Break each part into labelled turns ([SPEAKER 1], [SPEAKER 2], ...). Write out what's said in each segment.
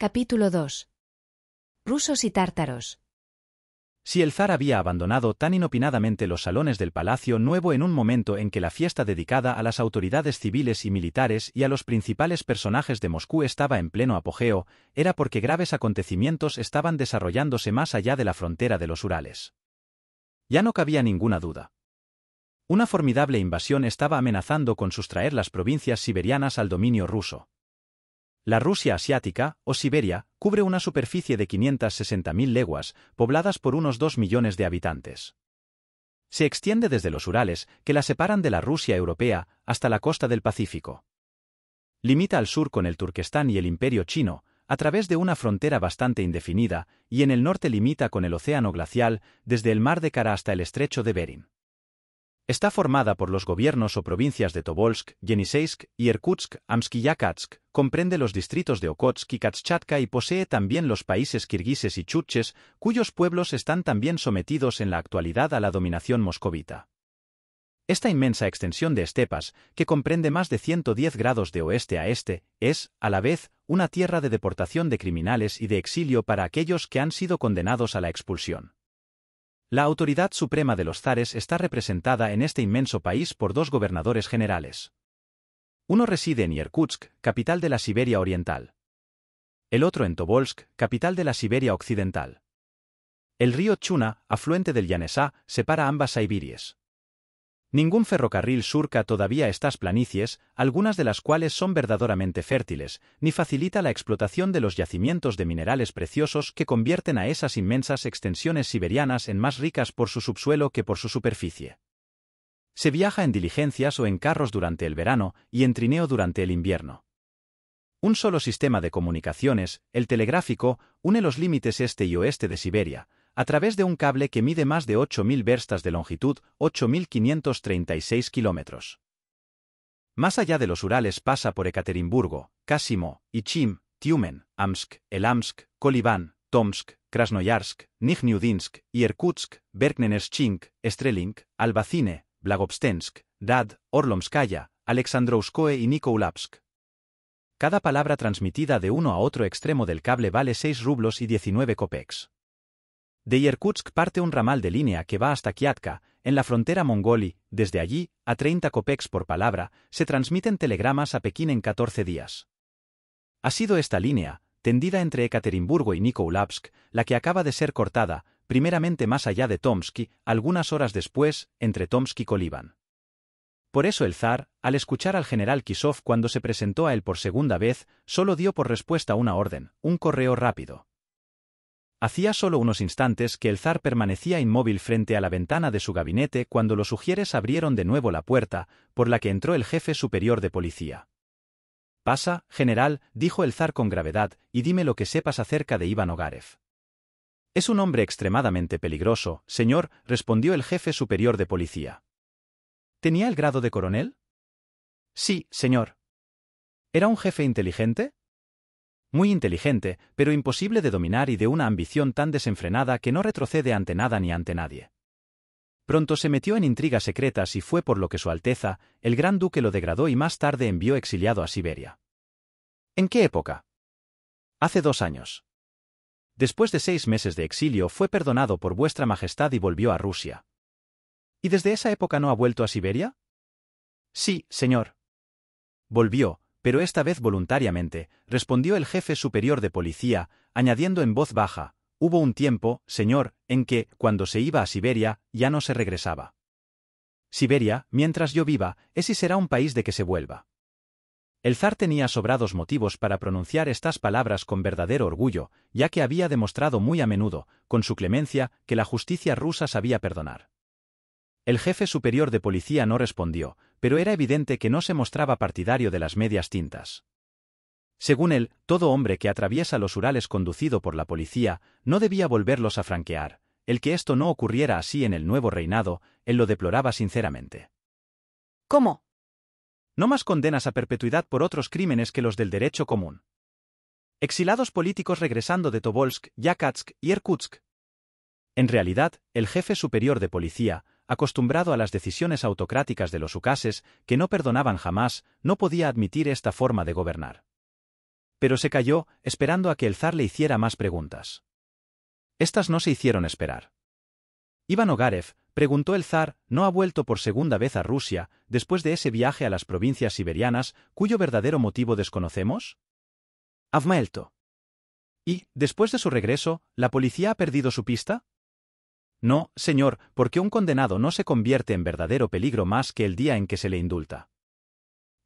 [SPEAKER 1] Capítulo 2. Rusos y tártaros. Si el zar había abandonado tan inopinadamente los salones del Palacio Nuevo en un momento en que la fiesta dedicada a las autoridades civiles y militares y a los principales personajes de Moscú estaba en pleno apogeo, era porque graves acontecimientos estaban desarrollándose más allá de la frontera de los Urales. Ya no cabía ninguna duda. Una formidable invasión estaba amenazando con sustraer las provincias siberianas al dominio ruso. La Rusia asiática, o Siberia, cubre una superficie de 560.000 leguas, pobladas por unos 2 millones de habitantes. Se extiende desde los Urales, que la separan de la Rusia europea, hasta la costa del Pacífico. Limita al sur con el Turquestán y el Imperio chino, a través de una frontera bastante indefinida, y en el norte limita con el Océano Glacial, desde el Mar de Kara hasta el Estrecho de Bering. Está formada por los gobiernos o provincias de Tobolsk, Yeniseisk y Irkutsk, yakatsk comprende los distritos de Okotsk y Katschatka y posee también los países kirguises y chuches, cuyos pueblos están también sometidos en la actualidad a la dominación moscovita. Esta inmensa extensión de estepas, que comprende más de 110 grados de oeste a este, es, a la vez, una tierra de deportación de criminales y de exilio para aquellos que han sido condenados a la expulsión. La autoridad suprema de los zares está representada en este inmenso país por dos gobernadores generales. Uno reside en Irkutsk, capital de la Siberia Oriental. El otro en Tobolsk, capital de la Siberia Occidental. El río Chuna, afluente del Yanesá, separa ambas Siberias. Ningún ferrocarril surca todavía estas planicies, algunas de las cuales son verdaderamente fértiles, ni facilita la explotación de los yacimientos de minerales preciosos que convierten a esas inmensas extensiones siberianas en más ricas por su subsuelo que por su superficie. Se viaja en diligencias o en carros durante el verano y en trineo durante el invierno. Un solo sistema de comunicaciones, el telegráfico, une los límites este y oeste de Siberia, a través de un cable que mide más de 8.000 verstas de longitud, 8.536 kilómetros. Más allá de los Urales pasa por Ekaterimburgo, Kasimo, Ichim, Tiumen, Amsk, Elamsk, Kolibán, Tomsk, Krasnoyarsk, Nijniudinsk, Irkutsk, Berknenerschink, Estrelink, Albacine, Blagobstensk, Dad, Orlomskaya, Alexandrouskoe y Nikoulapsk. Cada palabra transmitida de uno a otro extremo del cable vale 6 rublos y 19 copex. De Irkutsk parte un ramal de línea que va hasta Kiatka, en la frontera mongoli, desde allí, a 30 kopeks por palabra, se transmiten telegramas a Pekín en 14 días. Ha sido esta línea, tendida entre Ekaterimburgo y Nikoulavsk, la que acaba de ser cortada, primeramente más allá de Tomsky, algunas horas después, entre Tomsky y Kolíban. Por eso el zar, al escuchar al general Kisov cuando se presentó a él por segunda vez, solo dio por respuesta una orden, un correo rápido. Hacía solo unos instantes que el zar permanecía inmóvil frente a la ventana de su gabinete cuando los sugieres abrieron de nuevo la puerta, por la que entró el jefe superior de policía. Pasa, general, dijo el zar con gravedad, y dime lo que sepas acerca de Iván Ogarev. Es un hombre extremadamente peligroso, señor, respondió el jefe superior de policía. ¿Tenía el grado de coronel? Sí, señor. ¿Era un jefe inteligente? Muy inteligente, pero imposible de dominar y de una ambición tan desenfrenada que no retrocede ante nada ni ante nadie. Pronto se metió en intrigas secretas y fue por lo que Su Alteza, el Gran Duque lo degradó y más tarde envió exiliado a Siberia. ¿En qué época? Hace dos años. Después de seis meses de exilio fue perdonado por vuestra majestad y volvió a Rusia. ¿Y desde esa época no ha vuelto a Siberia? Sí, señor. Volvió, pero esta vez voluntariamente, respondió el jefe superior de policía, añadiendo en voz baja, hubo un tiempo, señor, en que, cuando se iba a Siberia, ya no se regresaba. Siberia, mientras yo viva, es y será un país de que se vuelva. El zar tenía sobrados motivos para pronunciar estas palabras con verdadero orgullo, ya que había demostrado muy a menudo, con su clemencia, que la justicia rusa sabía perdonar. El jefe superior de policía no respondió, pero era evidente que no se mostraba partidario de las medias tintas. Según él, todo hombre que atraviesa los Urales conducido por la policía no debía volverlos a franquear. El que esto no ocurriera así en el nuevo reinado, él lo deploraba sinceramente. ¿Cómo? No más condenas a perpetuidad por otros crímenes que los del derecho común. Exilados políticos regresando de Tobolsk, Yakatsk y Irkutsk. En realidad, el jefe superior de policía, acostumbrado a las decisiones autocráticas de los ukases, que no perdonaban jamás, no podía admitir esta forma de gobernar. Pero se calló, esperando a que el zar le hiciera más preguntas. Estas no se hicieron esperar. Iván Ogarev, preguntó el zar, no ha vuelto por segunda vez a Rusia, después de ese viaje a las provincias siberianas, cuyo verdadero motivo desconocemos? Avmaelto. ¿Y, después de su regreso, la policía ha perdido su pista? No, señor, porque un condenado no se convierte en verdadero peligro más que el día en que se le indulta.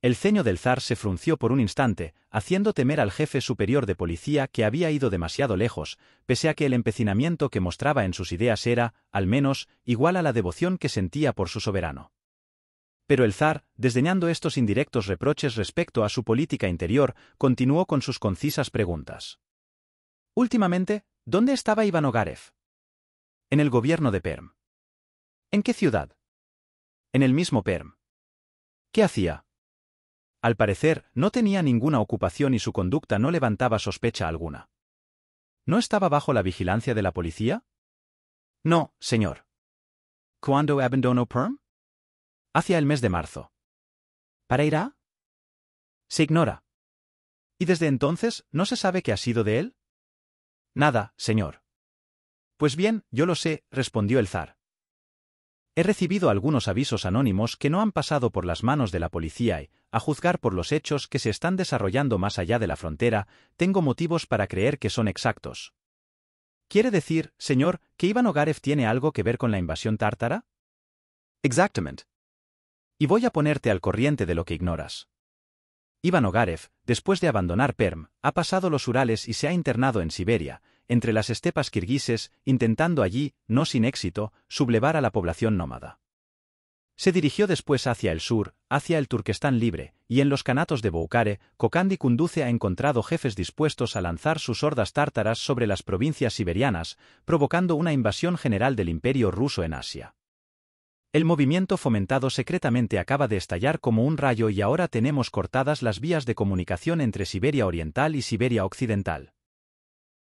[SPEAKER 1] El ceño del zar se frunció por un instante, haciendo temer al jefe superior de policía que había ido demasiado lejos, pese a que el empecinamiento que mostraba en sus ideas era, al menos, igual a la devoción que sentía por su soberano. Pero el zar, desdeñando estos indirectos reproches respecto a su política interior, continuó con sus concisas preguntas. Últimamente, ¿dónde estaba Iván Ogarev? En el gobierno de Perm. ¿En qué ciudad? En el mismo Perm. ¿Qué hacía? Al parecer, no tenía ninguna ocupación y su conducta no levantaba sospecha alguna. ¿No estaba bajo la vigilancia de la policía? No, señor. ¿Cuándo abandonó Perm? Hacia el mes de marzo. ¿Para irá? Se ignora. ¿Y desde entonces no se sabe qué ha sido de él? Nada, señor. Pues bien, yo lo sé, respondió el zar. He recibido algunos avisos anónimos que no han pasado por las manos de la policía y, a juzgar por los hechos que se están desarrollando más allá de la frontera, tengo motivos para creer que son exactos. ¿Quiere decir, señor, que Iván Ogarev tiene algo que ver con la invasión tártara? Exactamente. Y voy a ponerte al corriente de lo que ignoras. Iván Ogarev, después de abandonar Perm, ha pasado los Urales y se ha internado en Siberia, entre las estepas kirguises, intentando allí, no sin éxito, sublevar a la población nómada. Se dirigió después hacia el sur, hacia el Turquestán libre, y en los canatos de Boukare, Kokandi Kunduce ha encontrado jefes dispuestos a lanzar sus hordas tártaras sobre las provincias siberianas, provocando una invasión general del imperio ruso en Asia. El movimiento fomentado secretamente acaba de estallar como un rayo y ahora tenemos cortadas las vías de comunicación entre Siberia Oriental y Siberia Occidental.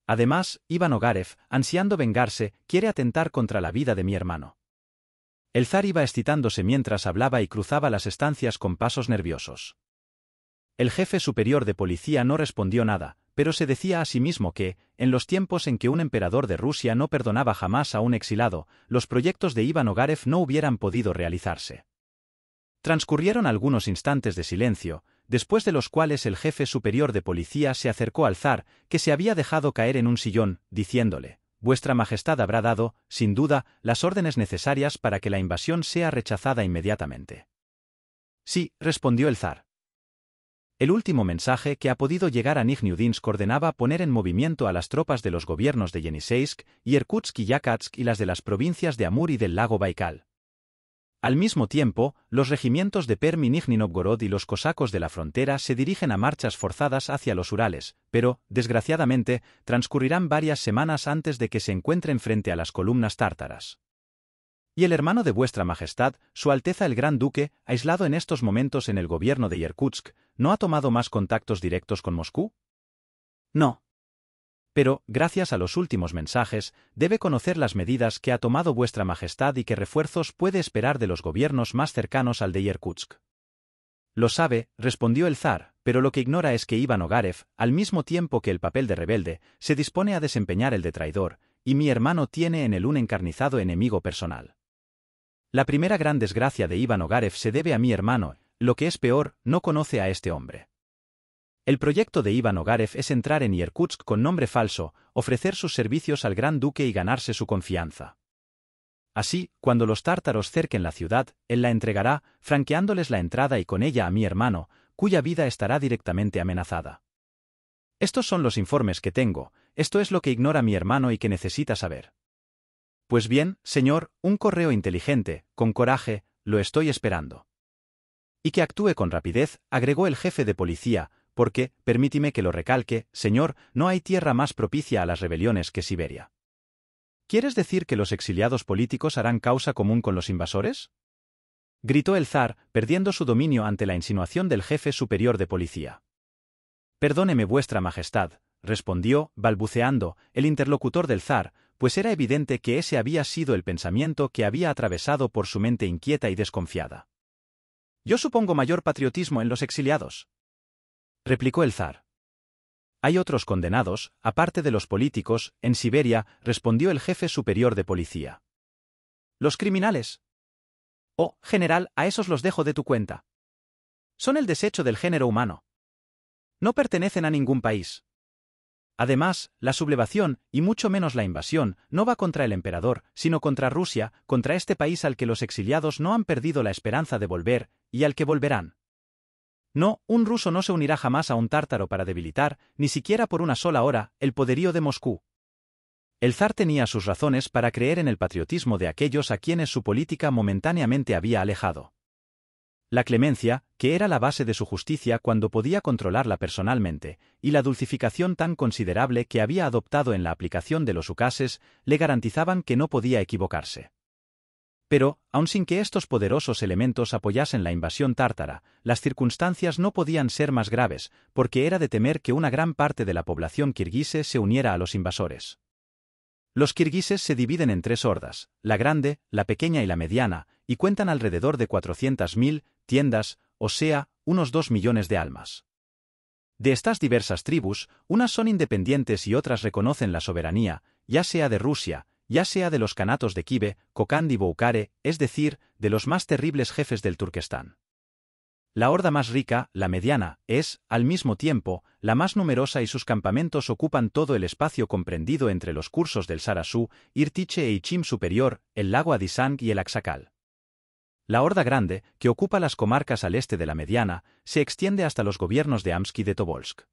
[SPEAKER 1] Además, Iván Ogarev, ansiando vengarse, quiere atentar contra la vida de mi hermano. El zar iba excitándose mientras hablaba y cruzaba las estancias con pasos nerviosos. El jefe superior de policía no respondió nada, pero se decía a sí mismo que, en los tiempos en que un emperador de Rusia no perdonaba jamás a un exilado, los proyectos de Iván Ogarev no hubieran podido realizarse. Transcurrieron algunos instantes de silencio, después de los cuales el jefe superior de policía se acercó al zar, que se había dejado caer en un sillón, diciéndole, Vuestra Majestad habrá dado, sin duda, las órdenes necesarias para que la invasión sea rechazada inmediatamente. Sí, respondió el zar. El último mensaje que ha podido llegar a Nizhnyudinsk ordenaba poner en movimiento a las tropas de los gobiernos de Yeniseisk, Irkutsk y Yakatsk y las de las provincias de Amur y del lago Baikal. Al mismo tiempo, los regimientos de Perm y Novgorod y los cosacos de la frontera se dirigen a marchas forzadas hacia los Urales, pero, desgraciadamente, transcurrirán varias semanas antes de que se encuentren frente a las columnas tártaras. Y el hermano de vuestra majestad, su Alteza el Gran Duque, aislado en estos momentos en el gobierno de Yerkutsk, ¿no ha tomado más contactos directos con Moscú? No, pero, gracias a los últimos mensajes, debe conocer las medidas que ha tomado vuestra majestad y qué refuerzos puede esperar de los gobiernos más cercanos al de Irkutsk. Lo sabe, respondió el zar, pero lo que ignora es que Iván Ogarev, al mismo tiempo que el papel de rebelde, se dispone a desempeñar el de traidor, y mi hermano tiene en él un encarnizado enemigo personal. La primera gran desgracia de Iván Ogarev se debe a mi hermano, lo que es peor, no conoce a este hombre. El proyecto de Iván Ogarev es entrar en Irkutsk con nombre falso, ofrecer sus servicios al gran duque y ganarse su confianza. Así, cuando los tártaros cerquen la ciudad, él la entregará, franqueándoles la entrada y con ella a mi hermano, cuya vida estará directamente amenazada. Estos son los informes que tengo, esto es lo que ignora mi hermano y que necesita saber. Pues bien, señor, un correo inteligente, con coraje, lo estoy esperando. Y que actúe con rapidez, agregó el jefe de policía, porque, permítime que lo recalque, señor, no hay tierra más propicia a las rebeliones que Siberia. ¿Quieres decir que los exiliados políticos harán causa común con los invasores? Gritó el zar, perdiendo su dominio ante la insinuación del jefe superior de policía. Perdóneme vuestra majestad, respondió, balbuceando, el interlocutor del zar, pues era evidente que ese había sido el pensamiento que había atravesado por su mente inquieta y desconfiada. Yo supongo mayor patriotismo en los exiliados, replicó el zar. Hay otros condenados, aparte de los políticos, en Siberia, respondió el jefe superior de policía. Los criminales. Oh, general, a esos los dejo de tu cuenta. Son el desecho del género humano. No pertenecen a ningún país. Además, la sublevación, y mucho menos la invasión, no va contra el emperador, sino contra Rusia, contra este país al que los exiliados no han perdido la esperanza de volver, y al que volverán. No, un ruso no se unirá jamás a un tártaro para debilitar, ni siquiera por una sola hora, el poderío de Moscú. El zar tenía sus razones para creer en el patriotismo de aquellos a quienes su política momentáneamente había alejado. La clemencia, que era la base de su justicia cuando podía controlarla personalmente, y la dulcificación tan considerable que había adoptado en la aplicación de los ucases, le garantizaban que no podía equivocarse. Pero, aun sin que estos poderosos elementos apoyasen la invasión tártara, las circunstancias no podían ser más graves, porque era de temer que una gran parte de la población kirguise se uniera a los invasores. Los kirguises se dividen en tres hordas, la grande, la pequeña y la mediana, y cuentan alrededor de 400.000 tiendas, o sea, unos dos millones de almas. De estas diversas tribus, unas son independientes y otras reconocen la soberanía, ya sea de Rusia, ya sea de los canatos de Kibe, Kokand y Boukare, es decir, de los más terribles jefes del Turquestán. La horda más rica, la mediana, es, al mismo tiempo, la más numerosa y sus campamentos ocupan todo el espacio comprendido entre los cursos del Sarasú, Irtiche e Ichim superior, el lago Adisang y el Aksakal. La horda grande, que ocupa las comarcas al este de la mediana, se extiende hasta los gobiernos de Amsk y de Tobolsk.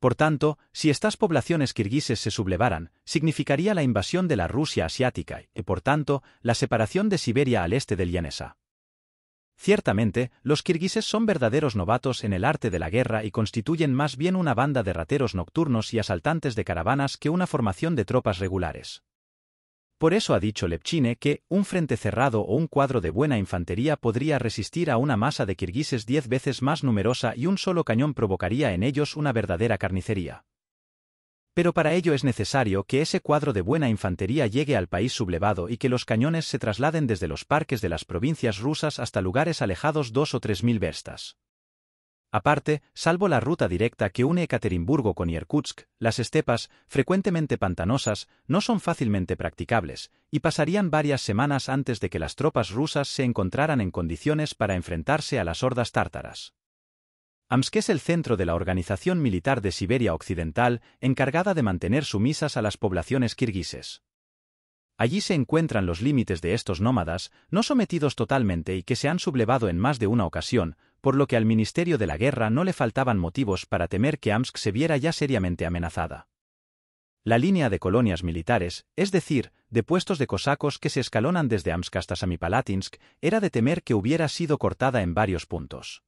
[SPEAKER 1] Por tanto, si estas poblaciones kirguises se sublevaran, significaría la invasión de la Rusia asiática y, por tanto, la separación de Siberia al este del Yanesa. Ciertamente, los kirguises son verdaderos novatos en el arte de la guerra y constituyen más bien una banda de rateros nocturnos y asaltantes de caravanas que una formación de tropas regulares. Por eso ha dicho Lepchine que un frente cerrado o un cuadro de buena infantería podría resistir a una masa de kirguises diez veces más numerosa y un solo cañón provocaría en ellos una verdadera carnicería. Pero para ello es necesario que ese cuadro de buena infantería llegue al país sublevado y que los cañones se trasladen desde los parques de las provincias rusas hasta lugares alejados dos o tres mil verstas. Aparte, salvo la ruta directa que une Ekaterimburgo con Irkutsk, las estepas, frecuentemente pantanosas, no son fácilmente practicables, y pasarían varias semanas antes de que las tropas rusas se encontraran en condiciones para enfrentarse a las hordas tártaras. AMSK es el centro de la Organización Militar de Siberia Occidental, encargada de mantener sumisas a las poblaciones kirguises. Allí se encuentran los límites de estos nómadas, no sometidos totalmente y que se han sublevado en más de una ocasión, por lo que al Ministerio de la Guerra no le faltaban motivos para temer que Amsk se viera ya seriamente amenazada. La línea de colonias militares, es decir, de puestos de cosacos que se escalonan desde Amsk hasta Samipalatinsk, era de temer que hubiera sido cortada en varios puntos.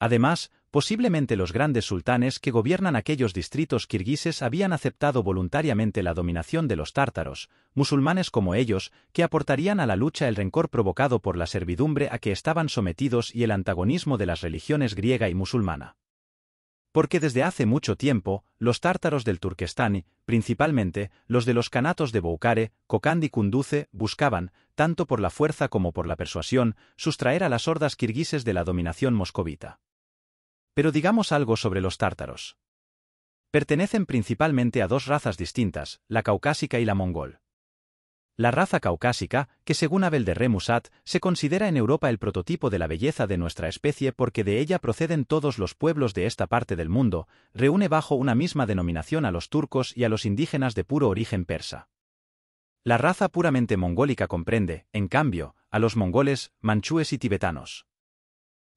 [SPEAKER 1] Además, Posiblemente los grandes sultanes que gobiernan aquellos distritos kirguises habían aceptado voluntariamente la dominación de los tártaros, musulmanes como ellos, que aportarían a la lucha el rencor provocado por la servidumbre a que estaban sometidos y el antagonismo de las religiones griega y musulmana. Porque desde hace mucho tiempo, los tártaros del Turquestán, principalmente, los de los canatos de Boukare, Kokand y Kunduce, buscaban, tanto por la fuerza como por la persuasión, sustraer a las hordas kirguises de la dominación moscovita. Pero digamos algo sobre los tártaros. Pertenecen principalmente a dos razas distintas, la caucásica y la mongol. La raza caucásica, que según Abel de Remusat, se considera en Europa el prototipo de la belleza de nuestra especie porque de ella proceden todos los pueblos de esta parte del mundo, reúne bajo una misma denominación a los turcos y a los indígenas de puro origen persa. La raza puramente mongólica comprende, en cambio, a los mongoles, manchúes y tibetanos.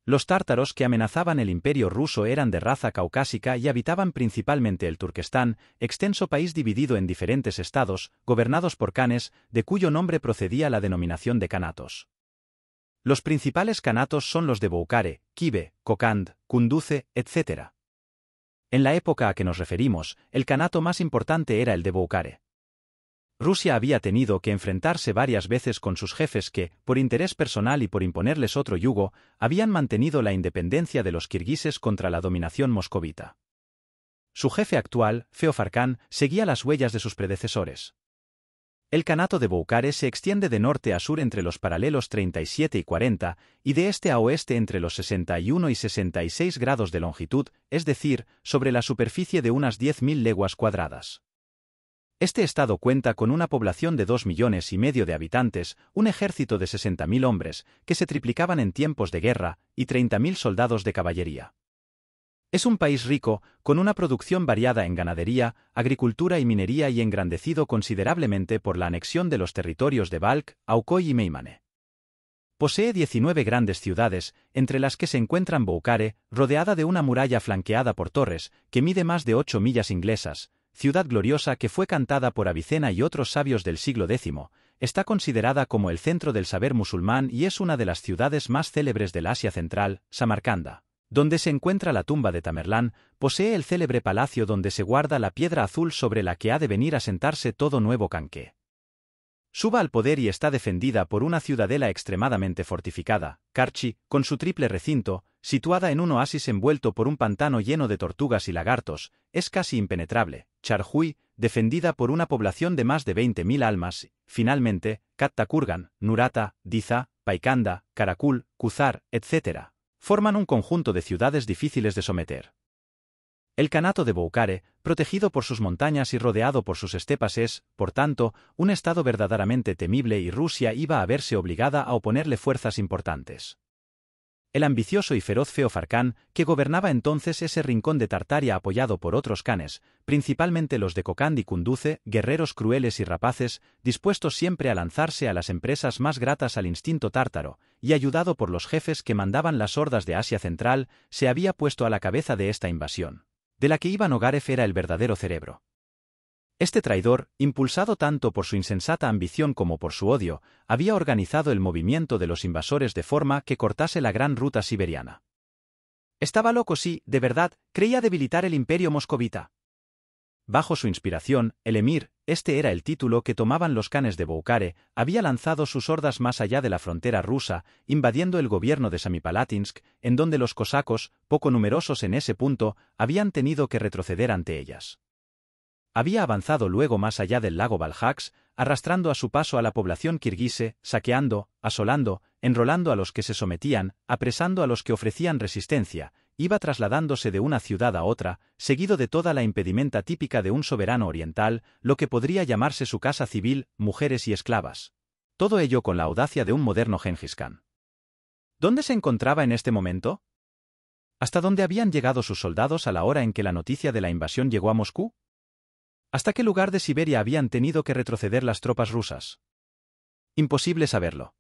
[SPEAKER 1] Los tártaros que amenazaban el imperio ruso eran de raza caucásica y habitaban principalmente el Turquestán, extenso país dividido en diferentes estados, gobernados por canes, de cuyo nombre procedía la denominación de canatos. Los principales canatos son los de Boukare, Kibe, Kokand, Kunduce, etc. En la época a que nos referimos, el canato más importante era el de Boukare. Rusia había tenido que enfrentarse varias veces con sus jefes que, por interés personal y por imponerles otro yugo, habían mantenido la independencia de los kirguises contra la dominación moscovita. Su jefe actual, Khan, seguía las huellas de sus predecesores. El canato de Boukare se extiende de norte a sur entre los paralelos 37 y 40 y de este a oeste entre los 61 y 66 grados de longitud, es decir, sobre la superficie de unas 10.000 leguas cuadradas. Este estado cuenta con una población de dos millones y medio de habitantes, un ejército de 60.000 hombres, que se triplicaban en tiempos de guerra, y 30.000 soldados de caballería. Es un país rico, con una producción variada en ganadería, agricultura y minería y engrandecido considerablemente por la anexión de los territorios de Balk, Aukoy y Meimane. Posee 19 grandes ciudades, entre las que se encuentran Boukare, rodeada de una muralla flanqueada por torres, que mide más de 8 millas inglesas, ciudad gloriosa que fue cantada por Avicena y otros sabios del siglo X, está considerada como el centro del saber musulmán y es una de las ciudades más célebres del Asia Central, Samarcanda. Donde se encuentra la tumba de Tamerlán, posee el célebre palacio donde se guarda la piedra azul sobre la que ha de venir a sentarse todo nuevo canqué Suba al poder y está defendida por una ciudadela extremadamente fortificada, Karchi, con su triple recinto, situada en un oasis envuelto por un pantano lleno de tortugas y lagartos, es casi impenetrable, Charjuy, defendida por una población de más de 20.000 almas, finalmente, Kattakurgan, Nurata, Diza, Paikanda, Karakul, Kuzar, etc., forman un conjunto de ciudades difíciles de someter. El canato de Boukare, protegido por sus montañas y rodeado por sus estepas es, por tanto, un estado verdaderamente temible y Rusia iba a verse obligada a oponerle fuerzas importantes el ambicioso y feroz Feofarcán, que gobernaba entonces ese rincón de Tartaria apoyado por otros canes, principalmente los de Kokandi y Cunduce, guerreros crueles y rapaces, dispuestos siempre a lanzarse a las empresas más gratas al instinto tártaro, y ayudado por los jefes que mandaban las hordas de Asia Central, se había puesto a la cabeza de esta invasión, de la que Iván Ogaref era el verdadero cerebro. Este traidor, impulsado tanto por su insensata ambición como por su odio, había organizado el movimiento de los invasores de forma que cortase la gran ruta siberiana. Estaba loco si, de verdad, creía debilitar el imperio moscovita. Bajo su inspiración, el emir, este era el título que tomaban los canes de Boukare, había lanzado sus hordas más allá de la frontera rusa, invadiendo el gobierno de Samipalatinsk, en donde los cosacos, poco numerosos en ese punto, habían tenido que retroceder ante ellas. Había avanzado luego más allá del lago Baljax, arrastrando a su paso a la población kirguise, saqueando, asolando, enrolando a los que se sometían, apresando a los que ofrecían resistencia, iba trasladándose de una ciudad a otra, seguido de toda la impedimenta típica de un soberano oriental, lo que podría llamarse su casa civil, mujeres y esclavas. Todo ello con la audacia de un moderno Genghis Khan. ¿Dónde se encontraba en este momento? ¿Hasta dónde habían llegado sus soldados a la hora en que la noticia de la invasión llegó a Moscú? ¿Hasta qué lugar de Siberia habían tenido que retroceder las tropas rusas? Imposible saberlo.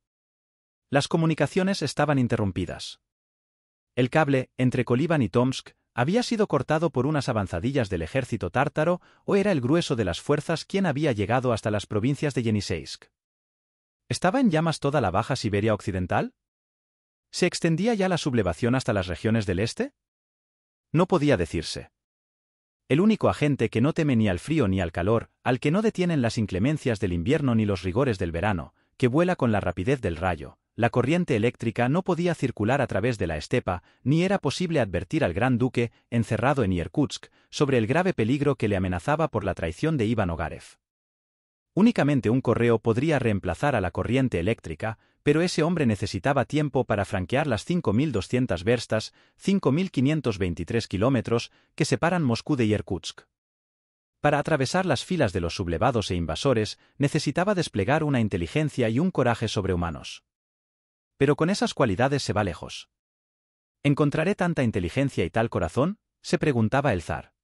[SPEAKER 1] Las comunicaciones estaban interrumpidas. El cable, entre Kolíban y Tomsk, había sido cortado por unas avanzadillas del ejército tártaro o era el grueso de las fuerzas quien había llegado hasta las provincias de Yeniseisk. ¿Estaba en llamas toda la Baja Siberia Occidental? ¿Se extendía ya la sublevación hasta las regiones del este? No podía decirse el único agente que no teme ni al frío ni al calor, al que no detienen las inclemencias del invierno ni los rigores del verano, que vuela con la rapidez del rayo. La corriente eléctrica no podía circular a través de la estepa, ni era posible advertir al gran duque, encerrado en Irkutsk, sobre el grave peligro que le amenazaba por la traición de Iván Ogarev. Únicamente un correo podría reemplazar a la corriente eléctrica, pero ese hombre necesitaba tiempo para franquear las 5.200 verstas, 5.523 kilómetros, que separan Moscú de Irkutsk. Para atravesar las filas de los sublevados e invasores, necesitaba desplegar una inteligencia y un coraje sobrehumanos. Pero con esas cualidades se va lejos. ¿Encontraré tanta inteligencia y tal corazón? se preguntaba el zar.